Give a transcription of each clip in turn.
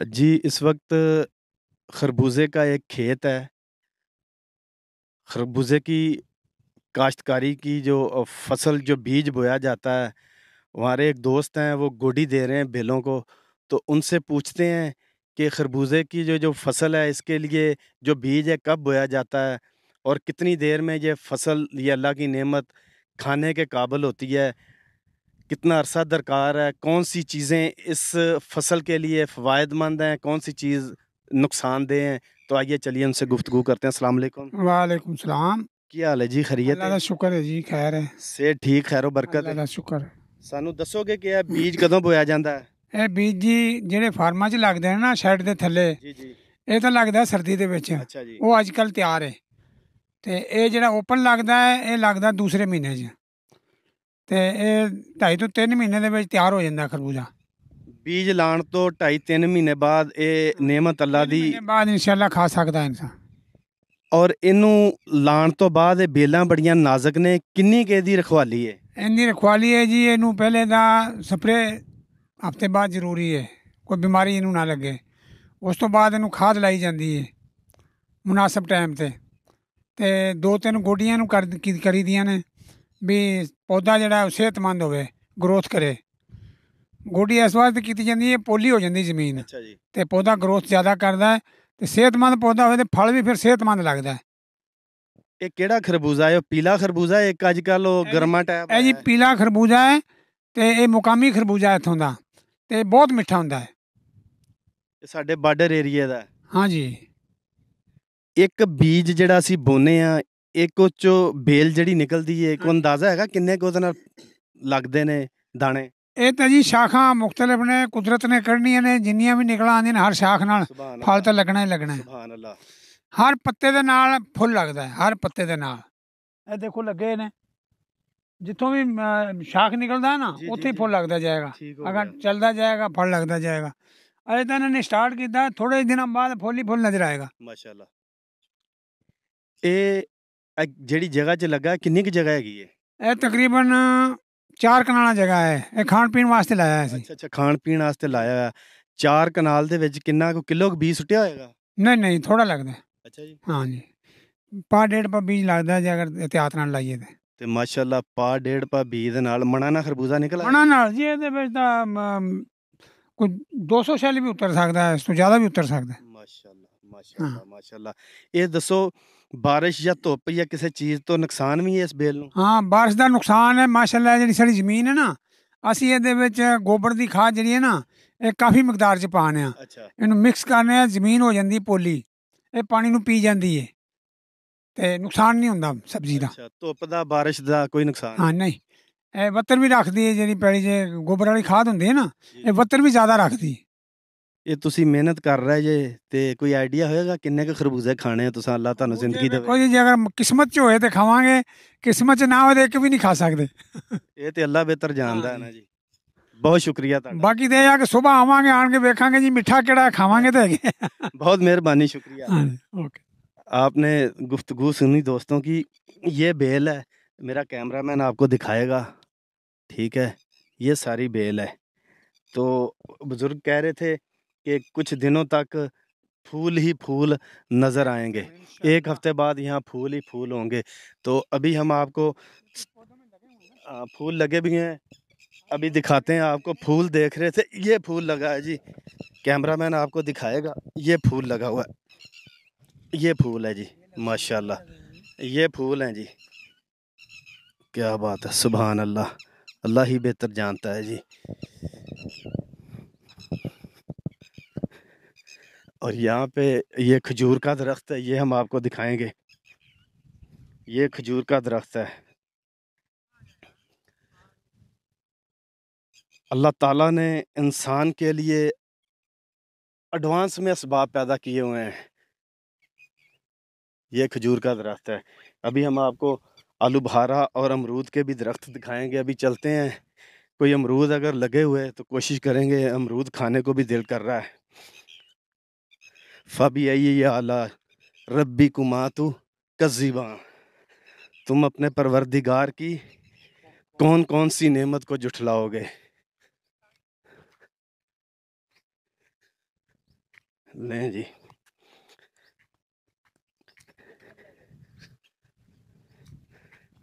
जी, इस वक़्त खरबूजे का एक खेत है। खरबूजे की काश्तकारी की जो फसल जो बीज बोया जाता है, हमारे एक दोस्त हैं, वो गोडी दे रहे हैं बेलों को, तो उनसे पूछते हैं कि खरबूजे की जो जो फसल है, इसके लिए जो बीज है, कब बोया जाता है और कितनी देर में ये फसल, ये अल्लाह की नेमत खाने के काबिल होती है? कितना अरसा दरकार है कौन सी चीज़ें इस फसल के लिए फ़वादमंद हैं कौन सी चीज़ नुकसानदेह हैं तो आइए चलिए उनसे गुफ्तु करते हैं असलम वालेकुम सलाम ਕੀ ਹਾਲ ਹੈ ਜੀ ਖਰੀਅਤ ਅੱਲਾ ਦਾ ਸ਼ੁਕਰ ਹੈ ਜੀ ਖੈਰ ਹੈ ਸੇ ਠੀਕ ਖੈਰੋ ਬਰਕਤ ਅੱਲਾ ਦਾ ਸ਼ੁਕਰ ਸਾਨੂੰ ਦੱਸੋਗੇ ਕਿ ਇਹ ਬੀਜ ਕਦੋਂ ਬੋਇਆ ਜਾਂਦਾ ਹੈ ਇਹ ਬੀਜ ਜੀ ਜਿਹੜੇ ਫਾਰਮਾਂ 'ਚ ਲੱਗਦੇ ਨੇ ਨਾ ਸ਼ੈਡ ਦੇ ਥੱਲੇ ਜੀ ਜੀ ਇਹ ਤਾਂ ਲੱਗਦਾ ਸਰਦੀ ਦੇ ਵਿੱਚ ਉਹ ਅੱਜ ਕੱਲ ਤਿਆਰ ਹੈ ਤੇ ਇਹ ਜਿਹੜਾ ਓਪਨ ਲੱਗਦਾ ਹੈ ਇਹ ਲੱਗਦਾ ਦੂਸਰੇ ਮਹੀਨੇ 'ਚ ਤੇ ਇਹ ਢਾਈ ਤੋਂ 3 ਮਹੀਨੇ ਦੇ ਵਿੱਚ ਤਿਆਰ ਹੋ ਜਾਂਦਾ ਖਰਬੂਜਾ ਬੀਜ ਲਾਣ ਤੋਂ ਢਾਈ 3 ਮਹੀਨੇ ਬਾਅਦ ਇਹ ਨੇਮਤ ਅੱਲਾ ਦੀ ਬਾਅਦ ਇਨਸ਼ਾਅੱਲਾ ਖਾ ਸਕਦਾ ਇਨਸਾਨ ਔਰ ਇਹਨੂੰ ਲਾਣ ਤੋਂ ਬਾਅਦ ਇਹ ਬੇਲਾਂ ਬੜੀਆਂ ਨਾਜ਼ੁਕ ਨੇ ਕਿੰਨੀ ਕੇ ਦੀ ਰਖਵਾਲੀ ਹੈ ਇੰਨੀ ਰਖਵਾਲੀ ਹੈ ਜੀ ਇਹਨੂੰ ਪਹਿਲੇ ਦਾ ਸਪਰੇ ਹਫਤੇ ਬਾਅਦ ਜ਼ਰੂਰੀ ਹੈ ਕੋਈ ਬਿਮਾਰੀ ਇਹਨੂੰ ਨਾ ਲੱਗੇ ਉਸ ਤੋਂ ਬਾਅਦ ਇਹਨੂੰ ਖਾਦ ਲਾਈ ਜਾਂਦੀ ਹੈ ਮੁਨਾਸਬ ਟਾਈਮ ਤੇ ਤੇ ਦੋ ਤਿੰਨ ਗੋਡੀਆਂ ਨੂੰ ਕਰ ਕਰੀਦੀਆਂ ਨੇ ਵੀ ਪੌਦਾ ਜਿਹੜਾ ਸਿਹਤਮੰਦ ਹੋਵੇ ਗਰੋਥ ਕਰੇ ਗੋਡੀ ਇਸ ਵਾਸਤੇ ਕੀਤੀ ਜਾਂਦੀ ਹੈ ਪੋਲੀ ਹੋ ਜਾਂਦੀ ਜ਼ਮੀਨ ਅੱਛਾ ਜੀ ਤੇ ਪੌਦਾ ਗਰੋਥ ਜ਼ਿਆਦਾ ਕਰਦਾ ਤੇ ਸਿਹਤਮੰਦ ਪੌਦਾ ਹੋਵੇ ਤੇ ਫਲ ਵੀ ਫਿਰ ਸਿਹਤਮੰਦ ਲੱਗਦਾ ਹੈ ਇਹ ਕਿਹੜਾ ਖਰਬੂਜ਼ਾ ਹੈ ਉਹ ਪੀਲਾ ਖਰਬੂਜ਼ਾ ਹੈ ਇੱਕ ਅੱਜ ਕੱਲ ਉਹ ਗਰਮਾ ਟਾਈਪ ਹੈ ਜੀ ਪੀਲਾ ਖਰਬੂਜ਼ਾ ਹੈ ਤੇ ਇਹ ਮੁਕਾਮੀ ਖਰਬੂਜ਼ਾ ਇੱਥੋਂ ਦਾ ਤੇ ਬਹੁਤ ਮਿੱਠਾ ਹੁੰਦਾ ਹੈ ਇਹ ਸਾਡੇ ਬਾਰਡਰ ਏਰੀਆ ਦਾ ਹਾਂ ਜੀ ਇੱਕ ਬੀਜ ਜਿਹੜਾ ਅਸੀਂ ਬੋਨੇ ਆ ਇੱਕ ਉਹ ਚੋ ਬੇਲ ਜਿਹੜੀ ਨਿਕਲਦੀ ਹੈ ਕੋ ਅੰਦਾਜ਼ਾ ਹੈਗਾ ਕਿੰਨੇ ਕੋ ਉਹਦੇ ਨਾਲ ਲੱਗਦੇ ਨੇ ਦਾਣੇ ਇਹ ਤਾਂ ਜੀ ਸ਼ਾਖਾਂ ਮੁxtਲਫ ਨੇ ਕੁਦਰਤ ਨੇ ਕਰਨੀਆਂ ਨੇ ਜਿੰਨੀਆਂ ਵੀ ਨਿਕਲਾਂ ਆਂਦੀਆਂ ਨੇ ਹਰ ਸ਼ਾਖ ਨਾਲ ਫਲ ਤਾਂ ਲੱਗਣਾ ਹੀ ਲੱਗਣਾ ਸੁਭਾਨ ਅੱਲਾਹ ਹਰ ਪੱਤੇ ਦੇ ਨਾਲ ਫੁੱਲ ਲੱਗਦਾ ਹੈ ਹਰ ਪੱਤੇ ਦੇ ਨਾਲ ਇਹ ਦੇਖੋ ਲੱਗੇ ਨੇ ਜਿੱਥੋਂ ਵੀ ਸ਼ਾਖ ਨਿਕਲਦਾ ਨਾ ਉੱਥੇ ਹੀ ਫੁੱਲ ਲੱਗਦਾ ਜਾਏਗਾ ਅਗਰ ਚੱਲਦਾ ਜਾਏਗਾ ਫਲ ਲੱਗਦਾ ਜਾਏਗਾ ਅਜੇ ਤਾਂ ਇਹਨੇ ਸਟਾਰਟ ਕੀਤਾ ਥੋੜੇ ਦਿਨਾਂ ਬਾਅਦ ਫੁੱਲ ਹੀ ਫੁੱਲ ਨਜ਼ਰ ਆਏਗਾ ਮਾਸ਼ਾਅੱਲਾ ਇਹ ਜਿਹੜੀ ਜਗ੍ਹਾ 'ਚ ਲੱਗਾ ਕਿੰਨੀ ਕਿ ਜਗ੍ਹਾ ਹੈਗੀ ਹੈ ਇਹ ਤਕਰੀਬਨ 4 ਕਨਾਲਾਂ ਜਗ੍ਹਾ ਹੈ ਇਹ ਖਾਣ ਪੀਣ ਵਾਸਤੇ ਲਾਇਆ ਹੈ ਅੱਛਾ ਅੱਛਾ ਖਾਣ ਪੀਣ ਵਾਸਤੇ ਲਾਇਆ ਹੈ 4 ਕਨਾਲ ਦੇ ਵਿੱਚ ਕਿੰਨਾ ਕੁ ਕਿਲੋ ਬੀਜ ਸੁੱਟਿਆ ਹੋਏਗਾ ਨਹੀਂ ਨਹੀਂ ਥੋੜਾ ਲੱਗਦਾ ਅੱਛਾ ਜੀ ਹਾਂ ਜੀ ਪਾ ਡੇਢ ਪਾ ਬੀਜ ਲੱਗਦਾ ਜੇ ਅਗਰ ਇਤਿਆਤ ਨਾਲ ਲਾਈਏ ਤੇ ਤੇ ਮਾਸ਼ਾਅੱਲਾ ਪਾ ਡੇਢ ਪਾ ਬੀਜ ਦੇ ਨਾਲ ਮਣਾ ਨਾ ਖਰਬੂਜ਼ਾ ਨਿਕਲ ਮਣਾ ਨਾਲ ਜੀ ਇਹਦੇ ਵਿੱਚ ਤਾਂ ਕੋਈ 200 ਸ਼ੈਲ ਵੀ ਉਤਰ ਸਕਦਾ ਹੈ ਇਸ ਤੋਂ ਜ਼ਿਆਦਾ ਵੀ ਉਤਰ ਸਕਦਾ ਮਾਸ਼ਾਅੱਲਾ ਮਾਸ਼ਾਅੱਲਾ ਮਾਸ਼ਾਅੱਲਾ ਇਹ ਦੱਸੋ ਬਾਰਿਸ਼ ਜਾਂ ਧੁੱਪ ਜਾਂ ਕਿਸੇ ਚੀਜ਼ ਤੋਂ ਨੁਕਸਾਨ ਵੀ ਹੈ ਇਸ ਬੇਲ ਨੂੰ ਹਾਂ ਬਾਰਿਸ਼ ਦਾ ਨੁਕਸਾਨ ਹੈ ਮਾਸ਼ਾਅੱਲਾ ਜਿਹੜੀ ਸਾਡੀ ਜ਼ਮੀਨ ਹੈ ਨਾ ਅਸੀਂ ਇਹਦੇ ਵਿੱਚ ਗੋਬਰ ਦੀ ਖਾਦ ਜਿਹੜੀ ਹੈ ਨਾ ਇਹ ਕਾਫੀ ਮਿਕਦਾਰ ਚ ਪਾਣੇ ਆ ਇਹਨੂੰ ਮਿਕਸ ਕਰਨੇ ਆ ਜ਼ਮੀਨ ਹੋ ਜਾਂਦੀ ਪੋਲੀ ਇਹ ਪਾਣੀ ਨੂੰ ਪੀ ਜਾਂਦੀ ਹੈ ਤੇ ਨੁਕਸਾਨ ਨਹੀਂ ਹੁੰਦਾ ਸਬਜ਼ੀ ਦਾ ਅੱਛਾ ਧੁੱਪ ਦਾ ਬਾਰਿਸ਼ ਦਾ ਕੋਈ ਨੁਕਸਾਨ ਹਾਂ ਨਹੀਂ ਇਹ ਵੱਤਰ ਵੀ ਰੱਖਦੀ ਹੈ ਜਿਹੜੀ ਪੈਲੀ 'ਚ ਗੋਬਰ ਵਾਲੀ ਖਾਦ ਹੁੰਦੀ ਹੈ ਨਾ ਇਹ ਵੱਤਰ ਵੀ ਜ਼ਿਆਦਾ ਰੱਖਦੀ ਹੈ ਇਹ ਤੁਸੀਂ ਮਿਹਨਤ ਕਰ ਰਹੇ ਜੇ ਤੇ ਕੋਈ ਆਈਡੀਆ ਹੋਏਗਾ ਕਿੰਨੇ ਕੁ ਖਰਬੂਜ਼ੇ ਖਾਣੇ ਆ ਤੁਸੀਂ ਅੱਲਾ ਤੁਹਾਨੂੰ ਜ਼ਿੰਦਗੀ ਦੇਵੇ ਕੋਈ ਜੇ ਅਗਰ ਕਿਸਮਤ ਚ ਹੋਏ ਤੇ ਖਾਵਾਂਗੇ ਕਿਸਮਤ ਚ ਨਾ ਹੋਏ ਤੇ ਇੱਕ ਵੀ ਨਹੀਂ ਖਾ ਸਕਦੇ ਇਹ ਤੇ ਅੱਲਾ ਬਿਹਤਰ ਜਾਣਦਾ ਹੈ ਨਾ ਜੀ ਬਹੁਤ ਸ਼ੁਕਰੀਆ ਤੁਹਾਡਾ ਬਾਕੀ ਤੇ ਆ ਕਿ ਸਵੇਰ ਆਵਾਂਗੇ ਆਣ ਕੇ ਵੇਖਾਂਗੇ ਜੀ ਮਿੱਠਾ ਕਿਹੜਾ ਖਾਵਾਂਗੇ ਤੇ ਹੈਗੇ ਬਹੁਤ ਮਿਹਰਬਾਨੀ ਸ਼ੁਕਰੀਆ ओके आपने गुफ्तगु सुनी दोस्तों की ये बेल है मेरा कैमरा मैन आपको दिखाएगा ठीक है ये सारी बेल है तो बुज़ुर्ग कह रहे थे कि कुछ दिनों तक फूल ही फूल नज़र आएंगे एक हफ़्ते बाद यहाँ फूल ही फूल होंगे तो अभी हम आपको फूल लगे भी हैं अभी दिखाते हैं आपको फूल देख रहे थे ये फूल लगा है जी कैमरामैन आपको दिखाएगा ये फूल लगा हुआ है ये फूल है जी माशाल्लाह ये फूल हैं जी क्या बात है सुबहान अल्लाह अल्लाह ही बेहतर जानता है जी और यहाँ पे ये खजूर का दरख्त है ये हम आपको दिखाएंगे ये खजूर का दरख्त है अल्लाह ताला ने इंसान के लिए एडवांस में इसबाब पैदा किए हुए हैं ये खजूर का दरख्त है अभी हम आपको आलू बहारा और अमरूद के भी दरख्त दिखाएंगे अभी चलते हैं कोई अमरूद अगर लगे हुए तो कोशिश करेंगे अमरूद खाने को भी दिल कर रहा है फ़बी आला रब्बी कुमातु कज़ीबा तुम अपने परवरदिगार की कौन कौन सी नेमत को जुठलाओगे लें जी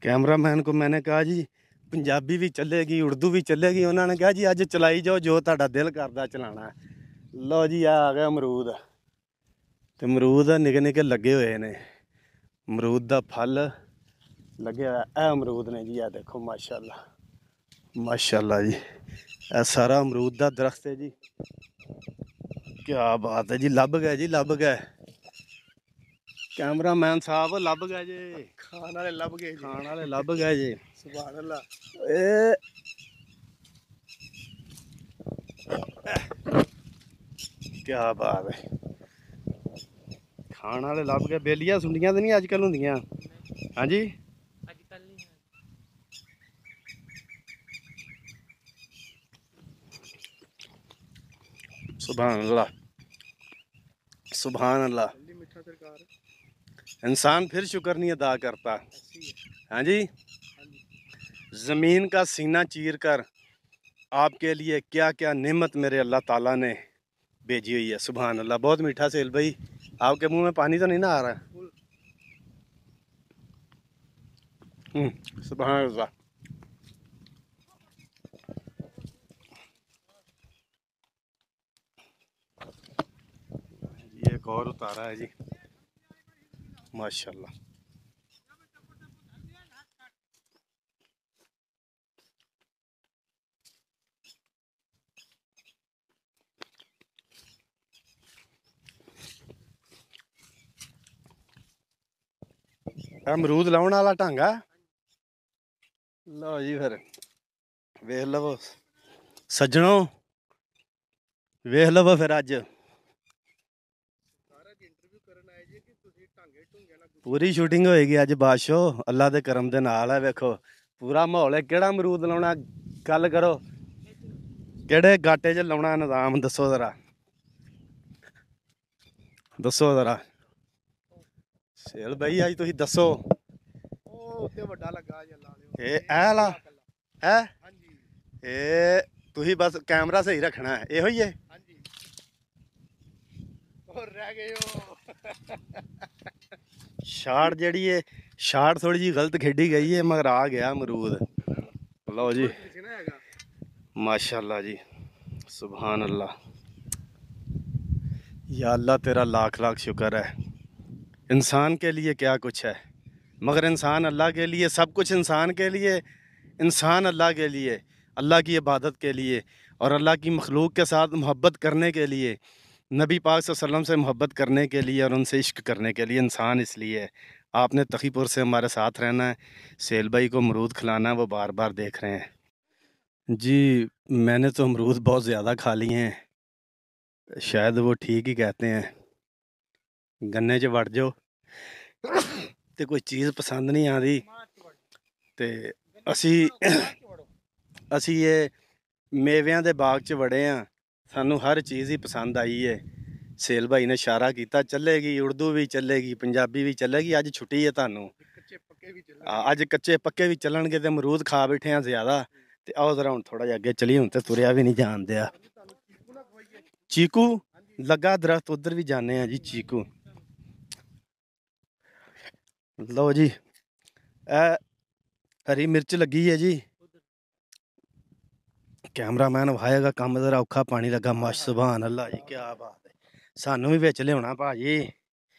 ਕੈਮਰਾਮੈਨ ਕੋ ਮੈਨੇ ਕਹਾ ਜੀ ਪੰਜਾਬੀ ਵੀ ਚੱਲੇਗੀ ਉਰਦੂ ਵੀ ਚੱਲੇਗੀ ਉਹਨਾਂ ਨੇ ਕਿਹਾ ਜੀ ਅੱਜ ਚਲਾਈ ਜਾਓ ਜੋ ਤੁਹਾਡਾ ਦਿਲ ਕਰਦਾ ਚਲਾਣਾ ਲਓ ਜੀ ਆ ਗਿਆ ਅਮਰੂਦ तो अमरूद निगे निगे लगे हुए ने अमरूद का फल लगे हुआ यह अमरूद ने जी है देखो माशाला माशाला जी ए सारा अमरूद का दरख्त है जी क्या बात है जी लभ गए जी लभ गया कैमरा मैन साहब लभ गए जी खाने लभ गए खाने लभ गया जी क्या बात है खाने वाले लभ गए बेलिया ਸੁੰਡੀਆਂ तो नहीं ਅੱਜ ਕੱਲ ਹੁੰਦੀਆਂ ਹਾਂਜੀ ਅੱਜ ਕੱਲ ਨਹੀਂ इंसान फिर शुक्र नहीं अदा करता हाँ जी ज़मीन का सीना चीर कर आपके लिए क्या क्या नेमत मेरे अल्लाह ताला ने भेजी हुई है सुबहान अल्लाह बहुत मीठा सेल भाई आपके मुंह में पानी तो नहीं ना आ रहा है हम्म, सुबह ये एक और उतारा है जी माशाल्लाह ਇਹ ਅਮਰੂਦ ਲਾਉਣ ਵਾਲਾ ਢੰਗ ਆ ਲਓ ਜੀ ਫਿਰ ਵੇਖ ਲਵੋ ਸੱਜਣੋ ਵੇਖ ਲਵੋ ਫਿਰ ਅੱਜ ਪੂਰੀ ਸ਼ੂਟਿੰਗ ਹੋਏਗੀ ਅੱਜ ਬਾਦਸ਼ਾਹ ਅੱਲਾ ਦੇ ਕਰਮ ਦੇ ਨਾਲ ਹੈ ਵੇਖੋ ਪੂਰਾ ਮਾਹੌਲ ਹੈ ਕਿਹੜਾ ਅਮਰੂਦ ਲਾਉਣਾ ਗੱਲ ਕਰੋ ਕਿਹੜੇ ਗਾਟੇ 'ਚ ਲਾਉਣਾ ਨਿਜ਼ਾਮ ਦੱਸੋ ਜ਼ਰਾ ਦੱਸੋ ਜ਼ਰਾ ਸੇਲ ਬਈ ਅੱਜ ਤੁਸੀਂ ਦੱਸੋ ਉਹ ਉੱਤੇ ਵੱਡਾ ਲੱਗਾ ਜੇ ਲਾ ਲਿਓ ਇਹ ਐ ਲਾ ਹੈ ਹਾਂਜੀ ਇਹ ਤੁਸੀਂ ਬਸ ਕੈਮਰਾ ਸਹੀ ਰੱਖਣਾ ਹੈ ਇਹੋ ਹੀ ਹੈ ਹਾਂਜੀ ਹੋਰ ਰਹਿ ਗਏ ਹੋ ਸ਼ਾਟ ਜਿਹੜੀ ਏ ਸ਼ਾਟ ਥੋੜੀ ਜੀ ਗਲਤ ਖੇਡੀ ਗਈ ਏ ਮਗਰ ਆ ਗਿਆ ਅਮਰੂਦ ਲਓ ਜੀ माशाल्लाह जी सुबहान अल्लाह या अल्लाह तेरा लाख लाख शुक्र है इंसान के लिए क्या कुछ है मगर इंसान अल्लाह के लिए सब कुछ इंसान के लिए इंसान अल्लाह के लिए अल्लाह की इबादत के लिए और अल्लाह की मखलूक के साथ मोहब्बत करने के लिए नबी पाक वसल्लम से मोहब्बत करने के लिए और उनसे इश्क करने के लिए इंसान इसलिए है आपने तकीपुर से हमारे साथ रहना है सेल भाई को अमरूद खिलाना है वो बार बार देख रहे हैं जी मैंने तो अमरूद बहुत ज़्यादा खा लिए हैं शायद वो ठीक ही कहते हैं ਗੰਨੇ 'ਚ ਵੜ ਜਾਓ ਤੇ ਕੋਈ ਚੀਜ਼ ਪਸੰਦ ਨਹੀਂ ਆਂਦੀ ਤੇ ਅਸੀਂ ਅਸੀਂ ਇਹ ਮੇਵਿਆਂ ਦੇ ਬਾਗ 'ਚ ਵੜੇ ਆ ਸਾਨੂੰ ਹਰ ਚੀਜ਼ ਹੀ ਪਸੰਦ ਆਈ ਏ ਸੇਲ ਭਾਈ ਨੇ ਇਸ਼ਾਰਾ ਕੀਤਾ ਚੱਲੇਗੀ ਉਰਦੂ ਵੀ ਚੱਲੇਗੀ ਪੰਜਾਬੀ ਵੀ ਚੱਲੇਗੀ ਅੱਜ ਛੁੱਟੀ ਹੈ ਤੁਹਾਨੂੰ ਅੱਜ ਕੱਚੇ ਪੱਕੇ ਵੀ ਚੱਲਣਗੇ ਤੇ ਅਮਰੂਦ ਖਾ ਬੈਠੇ ਆ ਜ਼ਿਆਦਾ ਤੇ ਆਓ ਜ਼ਰਾ ਹੁਣ ਥੋੜਾ ਜਿਹਾ ਅੱਗੇ ਚਲੀ ਹੁਣ ਤੇ ਤੁਰਿਆ ਵੀ ਨਹੀਂ ਜਾਣ ਆ ਚੀਕੂ ਲੱਗਾ ਦਰਖਤ ਉਧਰ ਵੀ ਜਾਣੇ ਆ ਜੀ ਚੀਕੂ ਲਓ ਜੀ ਇਹ ਹਰੀ ਮਿਰਚ ਲੱਗੀ ਹੈ ਜੀ ਕੈਮਰਾਮੈਨ ਵਾਏਗਾ ਕੰਮ ਜ਼ਰਾ ਔਖਾ ਪਾਣੀ ਲੱਗਾ ਮਾਸ਼ ਸੁਭਾਨ ਅੱਲਾ ਜੀ ਕੀ ਬਾਤ ਹੈ ਸਾਨੂੰ ਵੀ ਵਿੱਚ ਲਿਆਉਣਾ ਭਾਜੀ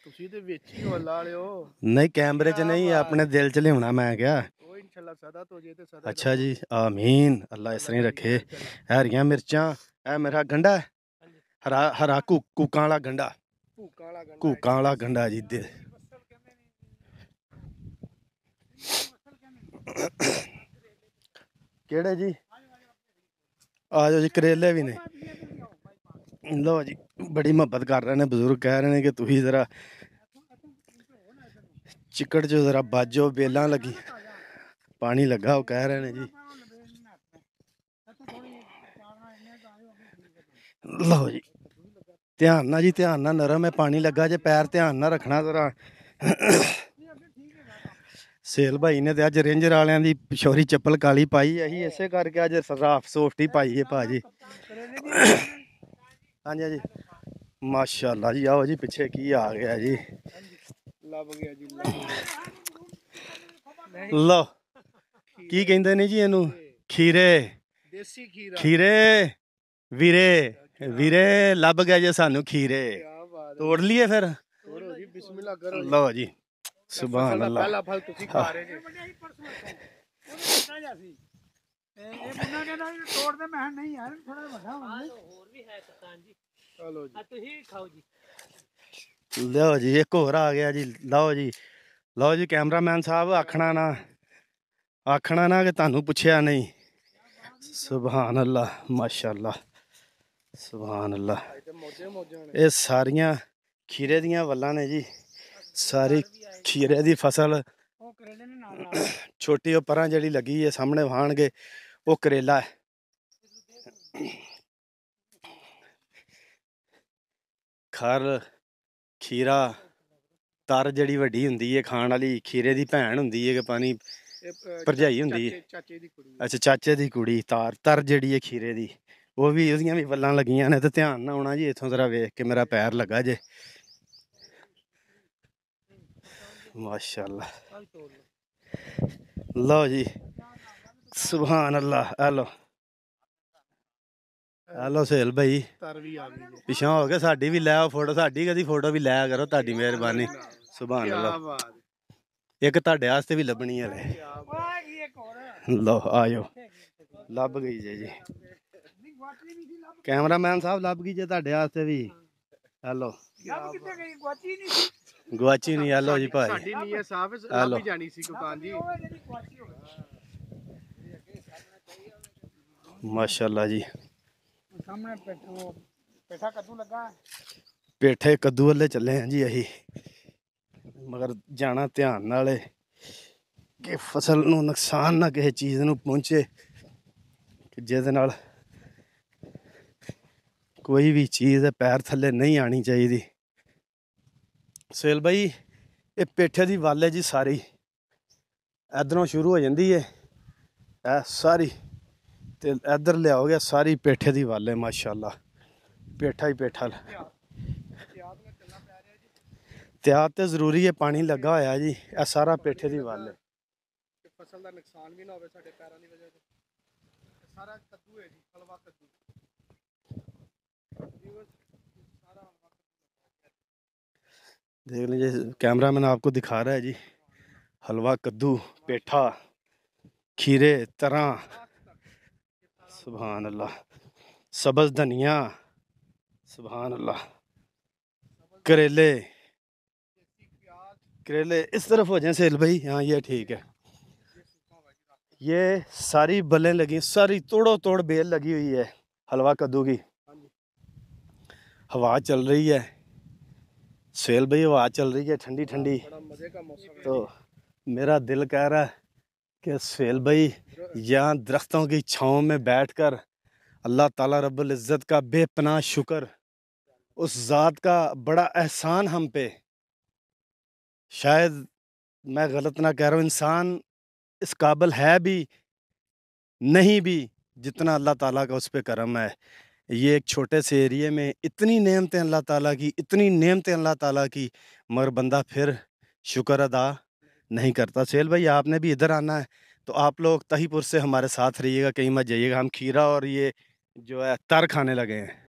ਤੁਸੀਂ ਤੇ ਵਿੱਚ ਹੀ ਵੱਲਾ ਵਾਲਿਓ ਨਹੀਂ ਕੈਮਰੇ 'ਚ ਨਹੀਂ ਆਪਣੇ ਦਿਲ 'ਚ ਲਿਆਉਣਾ ਮੈਂ ਕਿਹਾ ਉਹ ਇਨਸ਼ਾਅੱਲਾ ਸਦਾ ਤੋਂ ਜੇ ਤੇ ਸਦਾ ਅੱਛਾ ਜੀ ਆਮੀਨ ਅੱਲਾ ਇਸ ਤਰ੍ਹਾਂ ਰੱਖੇ ਹਰੀਆਂ ਮਿਰਚਾਂ ਇਹ ਮੇਰਾ ਗੰਡਾ ਹਰਾ ਹਰਾ ਕੂਕਾਂ ਵਾਲਾ ਗੰਡਾ ਕੂਕਾਂ ਵਾਲਾ ਗੰਡਾ ਜੀ ਕਿਹੜੇ ਜੀ ਆ ਜਾਓ ਜੀ ਕਰੇਲੇ ਵੀ ਨੇ ਲੋ ਜੀ ਬੜੀ ਮੁਹੱਬਤ ਕਰ ਰਹੇ ਨੇ ਬਜ਼ੁਰਗ ਕਹਿ ਰਹੇ ਨੇ ਕਿ ਤੁਸੀਂ ਜ਼ਰਾ ਚਿਕੜ ਜੋ ਜ਼ਰਾ ਬਾਜੋ ਬੇਲਾਂ ਲੱਗੀ ਪਾਣੀ ਲੱਗਾ ਉਹ ਕਹਿ ਰਹੇ ਨੇ ਜੀ ਲੋ ਜੀ ਧਿਆਨ ਨਾਲ ਜੀ ਧਿਆਨ ਨਾਲ ਨਰਮ ਹੈ ਪਾਣੀ ਲੱਗਾ ਜੇ ਪੈਰ ਧਿਆਨ ਨਾਲ ਰੱਖਣਾ ਜ਼ਰਾ ਸੇਲ ਭਾਈ ਨੇ ਤੇ ਅੱਜ ਰੇਂਜਰ ਵਾਲਿਆਂ ਦੀ ਪਿਸ਼ੋਰੀ ਚੱਪਲ ਕਾਲੀ ਪਾਈ ਅਸੀਂ ਇਸੇ ਕਰਕੇ ਅੱਜ ਸਰਾਫ ਸੋਫਟੀ ਪਾਈ ਹੈ ਭਾਜੀ ਹਾਂਜੀ ਹਾਂਜੀ ਮਾਸ਼ਾਅੱਲਾ ਜੀ ਆਓ ਜੀ ਪਿੱਛੇ ਕੀ ਆ ਗਿਆ ਜੀ ਲੱਭ ਗਿਆ ਜੀ ਲਓ ਕੀ ਕਹਿੰਦੇ ਨੇ ਜੀ ਇਹਨੂੰ ਖੀਰੇ ਦੇਸੀ ਖੀਰਾ ਖੀਰੇ ਵੀਰੇ ਵੀਰੇ ਲੱਭ ਗਿਆ ਜੇ ਸਾਨੂੰ ਖੀਰੇ ਤੋੜ ਲਈਏ ਫਿਰ ਤੋੜੋ ਜੀ ਬਿਸਮਿਲ੍ਲਾ ਕਰੋ ਲਓ ਜੀ सुबह पहला फल तुसी खा रहे जी ਇਹ ਮੁੰਡਾ ਕਹਿੰਦਾ ਤੋੜ ਦੇ ਮੈਂ ਨਹੀਂ ਯਾਰ ਥੋੜਾ ਵੱਡਾ ਹੋ ਗਿਆ ਹੋਰ ਵੀ ਹੈ ਸਤਾਨ ਜੀ ਚਲੋ ਜੀ ਤੁਸੀਂ ਖਾਓ ਜੀ ਲਓ ਜੀ ਇੱਕ ਹੋਰ ਆ ਗਿਆ ਜੀ ਲਓ ਜੀ ਲਓ ਜੀ ਕੈਮਰਾਮੈਨ ਸਾਹਿਬ ਆਖਣਾ ਨਾ ਆਖਣਾ ਨਾ ਕਿ ਤੁਹਾਨੂੰ ਪੁੱਛਿਆ ਨਹੀਂ ਸੁਭਾਨ ਅੱਲਾ ਮਾਸ਼ਾਅੱਲਾ ਸੁਭਾਨ ਅੱਲਾ ਇਹ ਸਾਰੀਆਂ ਖੀਰੇ ਦੀਆਂ ਵੱਲਾਂ ਨੇ ਜੀ ਸਾਰੀ ਖੀਰੇ ਦੀ ਫਸਲ ਛੋਟੀ ਉਹ ਪਰਾਂ ਜਿਹੜੀ ਲੱਗੀ ਹੈ ਸਾਹਮਣੇ ਵਾਣਗੇ ਉਹ ਕਰੇਲਾ ਹੈ ਖਰ ਖੀਰਾ ਤਰ ਜਿਹੜੀ ਵੱਡੀ ਹੁੰਦੀ ਹੈ ਖਾਣ ਵਾਲੀ ਖੀਰੇ ਦੀ ਭੈਣ ਹੁੰਦੀ ਹੈ ਕਿ ਪਾਣੀ ਭਰਜਾਈ ਹੁੰਦੀ ਹੈ ਚਾਚੇ ਦੀ ਕੁੜੀ ਅੱਛਾ ਚਾਚੇ ਦੀ ਕੁੜੀ ਤਾਰ ਤਰ ਜਿਹੜੀ ਹੈ ਖੀਰੇ ਦੀ ਉਹ ਵੀ ਉਹਦੀਆਂ ਵੀ ਵੱਲਾਂ ਲੱਗੀਆਂ ਨੇ ਤੇ ਧਿਆਨ ਨਾਲ ਆਉਣਾ ਜੀ ਇੱਥੋਂ ਜ਼ਰਾ ਵੇਖ ਕੇ ਮੇਰਾ ਪੈਰ ਲੱਗਾ ਜੇ ਮਾਸ਼ਾਅੱਲਾ ਲਓ ਜੀ ਸੁਭਾਨ ਅੱਲਾ ਹਲੋ ਹਲੋ ਸੇਲ ਭਾਈ ਤਰ ਵੀ ਆ ਗਈ ਪਿਛਾ ਹੋ ਗਿਆ ਸਾਡੀ ਵੀ ਲੈ ਆ ਫੋਟੋ ਸਾਡੀ ਕਦੀ ਫੋਟੋ ਵੀ ਲਿਆ ਕਰੋ ਤੁਹਾਡੀ ਮਿਹਰਬਾਨੀ ਸੁਭਾਨ ਅੱਲਾ ਇੱਕ ਤੁਹਾਡੇ ਵਾਸਤੇ ਵੀ ਲੱਭਣੀ ਹੈ ਲੈ ਲਓ ਆਇਓ ਲੱਭ ਗਈ ਜੇ ਜੀ ਕੈਮਰਾਮੈਨ ਸਾਹਿਬ ਲੱਭ ਗਈ ਜੇ ਤੁਹਾਡੇ ਵਾਸਤੇ ਵੀ ਹਲੋ ਲੱਭ ਕਿੱਥੇ ਗਈ ਗੁਆਚੀ ਨਹੀਂ ਸੀ ਗਵਾਚੀ ਨਹੀਂ ਆ ਲੋ ਜੀ ਭਾਈ ਸਾਡੀ ਨੀਅਤ ਸਾਫ਼ ਹੈ ਆ ਲਓ। ਜਾਣੀ ਸੀ ਕੁਲਤਾਨ ਜੀ ਮਾਸ਼ਾਅੱਲਾ ਜੀ ਸਾਹਮਣੇ ਪੈਟਰੋ ਪੈਠਾ ਕੱਦੂ ਲੱਗਾ ਪੇਠੇ ਕੱਦੂ ਵੱਲੇ ਚੱਲੇ ਆਂ ਜੀ ਅਹੀ ਮਗਰ ਜਾਣਾ ਧਿਆਨ ਨਾਲ ਕਿ ਫਸਲ ਨੂੰ ਨੁਕਸਾਨ ਨਾ ਕਿਸੇ ਚੀਜ਼ ਨੂੰ ਪਹੁੰਚੇ ਕਿ ਜਿਹਦੇ ਨਾਲ ਕੋਈ ਵੀ ਚੀਜ਼ ਪੈਰ ਥੱਲੇ ਨਹੀਂ ਆਣੀ ਚਾਹੀਦੀ ਸੇਲ ਬਾਈ ਇਹ ਪੇਠੇ ਦੀ ਵੱਲ ਹੈ ਜੀ ਸਾਰੀ ਇਧਰੋਂ ਸ਼ੁਰੂ ਹੋ ਜਾਂਦੀ ਹੈ ਇਹ ਸਾਰੀ ਤੇ ਇਧਰ ਲਿਆਓਗੇ ਸਾਰੀ ਪੇਠੇ ਦੀ ਵੱਲ ਹੈ ਮਾਸ਼ਾਅੱਲਾ ਪੇਠਾ ਹੀ ਪੇਠਾ ਤਿਆਰ ਤੇ ਜ਼ਰੂਰੀ ਹੈ ਪਾਣੀ ਲੱਗਾ ਹੋਇਆ ਜੀ ਇਹ ਸਾਰਾ ਪੇਠੇ ਦੀ ਵੱਲ ਹੈ ਫਸਲ ਦਾ ਨੁਕਸਾਨ ਵੀ ਨਾ ਹੋਵੇ ਸਾਡੇ ਪੈਰਾਂ ਦੀ ਵਜ੍ਹਾ ਤੋਂ ਸਾਰਾ ਕੱਦੂ ਹੈ ਜੀ ਫਲਵਾ ਕੱਦੂ देख लीजिए कैमरा मैन आपको दिखा रहा है जी हलवा कद्दू पेठा खीरे तरह सुबहान अल्लाह सब्ज़ धनिया सुबहान अल्लाह करेले करेले इस तरफ हो जाए सेल भाई हाँ ये ठीक है ये सारी बलें लगी सारी तोड़ो तोड़ बेल लगी हुई है हलवा कद्दू की हवा चल रही है सुहेल भाई हवा चल रही है ठंडी ठंडी तो मेरा दिल कह रहा है कि सुहेल भाई यहाँ दरख्तों की छाँव में बैठ कर अल्लाह ताला रब्ज़त का बेपनाह शुक्र उस ज़ात का बड़ा एहसान हम पे शायद मैं गलत ना कह रहा हूँ इंसान इस काबिल है भी नहीं भी जितना अल्लाह ताला का उस पर करम है ये एक छोटे से एरिए में इतनी नेमतें अल्लाह ताला की इतनी नेमतें अल्लाह ताला की मगर बंदा फिर शुक्र अदा नहीं करता सेल भाई आपने भी इधर आना है तो आप लोग तहीपुर से हमारे साथ रहिएगा कहीं मत जाइएगा हम खीरा और ये जो है तर खाने लगे हैं